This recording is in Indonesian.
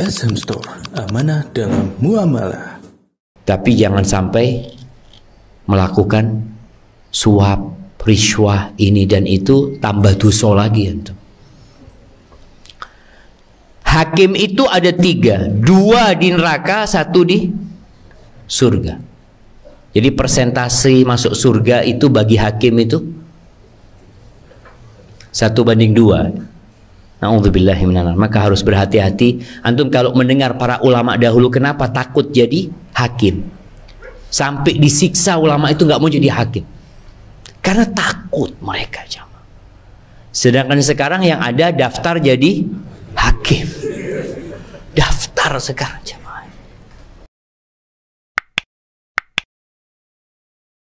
SM Store, amanah dalam muamalah. Tapi jangan sampai melakukan suap, riswah ini dan itu tambah dosa lagi. Hakim itu ada tiga, dua di neraka, satu di surga. Jadi persentase masuk surga itu bagi hakim itu satu banding dua Nauzubillahi minanar. Maka harus berhati-hati. Antum kalau mendengar para ulama dahulu kenapa takut jadi hakim? Sampai disiksa ulama itu nggak mau jadi hakim. Karena takut mereka jama. Sedangkan sekarang yang ada daftar jadi hakim. Daftar sekarang jama.